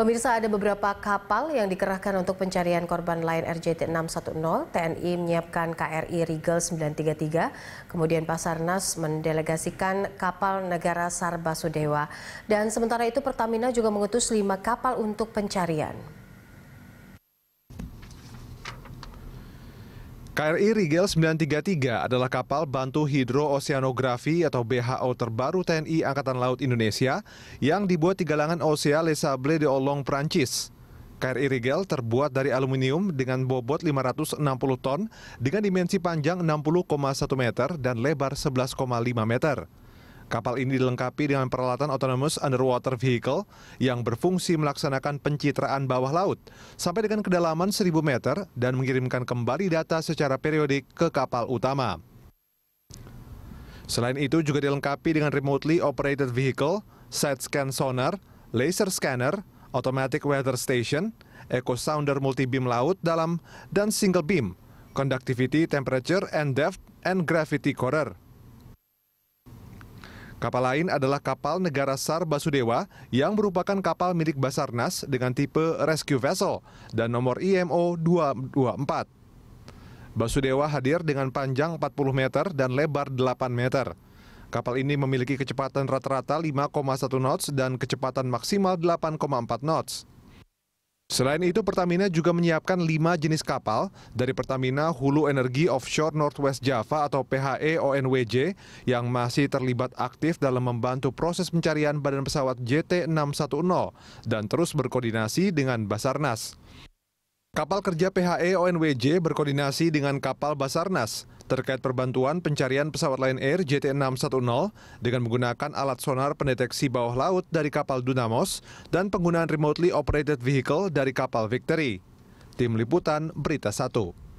Pemirsa ada beberapa kapal yang dikerahkan untuk pencarian korban Lion Air JT610. TNI menyiapkan KRI Regal 933, kemudian Pasarnas mendelegasikan kapal negara Sarbasudewa. Dan sementara itu Pertamina juga mengutus lima kapal untuk pencarian. KRI Rigel 933 adalah kapal bantu oseanografi atau BHO terbaru TNI Angkatan Laut Indonesia yang dibuat di galangan Osea Les Sables de Olong, Perancis. KRI Rigel terbuat dari aluminium dengan bobot 560 ton dengan dimensi panjang 60,1 meter dan lebar 11,5 meter. Kapal ini dilengkapi dengan peralatan autonomous underwater vehicle yang berfungsi melaksanakan pencitraan bawah laut sampai dengan kedalaman 1000 meter dan mengirimkan kembali data secara periodik ke kapal utama. Selain itu juga dilengkapi dengan remotely operated vehicle, side scan sonar, laser scanner, automatic weather station, echo sounder multi beam laut dalam dan single beam, conductivity, temperature and depth and gravity corer. Kapal lain adalah kapal negara SAR Basudewa yang merupakan kapal milik Basarnas dengan tipe rescue vessel dan nomor IMO 224. Basudewa hadir dengan panjang 40 meter dan lebar 8 meter. Kapal ini memiliki kecepatan rata-rata 5,1 knots dan kecepatan maksimal 8,4 knots. Selain itu, Pertamina juga menyiapkan lima jenis kapal dari Pertamina Hulu Energi Offshore Northwest Java atau PHE ONWJ yang masih terlibat aktif dalam membantu proses pencarian badan pesawat JT610 dan terus berkoordinasi dengan Basarnas. Kapal kerja PHE ONWJ berkoordinasi dengan kapal Basarnas terkait perbantuan pencarian pesawat Lion Air JT610 dengan menggunakan alat sonar pendeteksi bawah laut dari kapal Dunamos dan penggunaan remotely operated vehicle dari kapal Victory. Tim Liputan Berita 1.